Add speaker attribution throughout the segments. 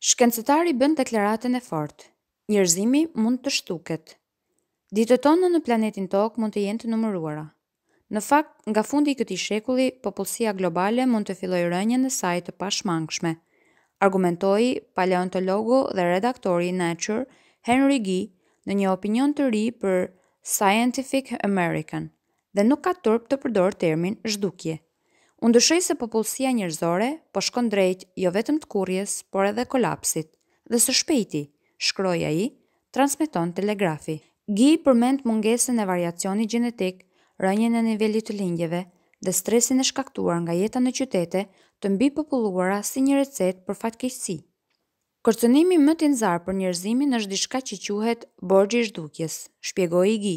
Speaker 1: Shkencetari bën deklaratën e fort. Njerëzimi mund të shtuket. Ditët tona në planetin Tokë mund të jenë të numëruara. Në fakt, nga fundi i këtij shekulli, popullsia globale mund të fillojë rënjen e saj të pashmangshme, argumentoi paleontologu dhe redaktori i Nature, Henry Gee, në një opinion të ri për Scientific American dhe nuk ka turp të përdor termin zhdukje. Unë dëshoj se popullësia njërzore po shkon drejt jo vetëm të kurjes, por edhe kolapsit, dhe së shpejti, shkroja i, transmiton telegrafi. Gi përmend mungesën e variacionit gjenetik, rënjën e nivellit të lingjeve dhe stresin e shkaktuar nga jeta në qytete të mbi populluara si një recet për fatkeqësi. Kërcënimi më t'inzar për njerëzimin është dishka që quhet i shdukjes, shpjegoj i gi.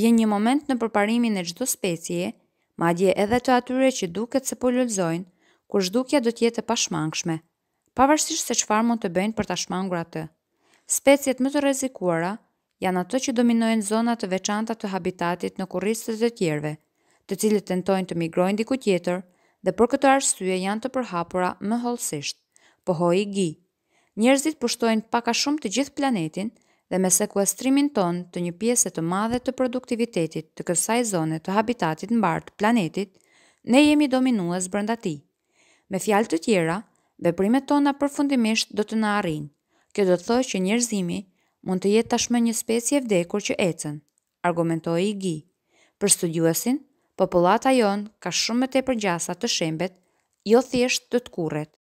Speaker 1: Vjen një moment në përparimin e gjdo specie, madje edhe të atyre që duket se po kur shdukja do tjetë pashmangshme, pavarësisht se qfar mund të bëjnë për tashmangur atë. Speciet më të rezikuara janë ato që dominojnë zonat të veçanta të habitatit në kuristës dhe tjerve, të cilët tentojnë të migrojnë diku tjetër dhe për këtë arsye janë të përhapura më hollësisht. Pohoi gji njerëzit pushtojnë paka shumë të gjithë planetin dhe me sekuestrimin ton të një pjesë të madhe të produktivitetit të kësaj zone të habitatit bartë planetit, ne jemi dominues brenda tij. Me fjalë të tjera, veprimet tona përfundimisht do të na arrin. Kjo do të thotë që njerëzimi mund të jetë tashmë një specie e vdekur që ecën, argumentoi Gi. Për studiuesin, popullata jon ka shumë më tepër gjasa të shembet, jo thjesht të tkurret.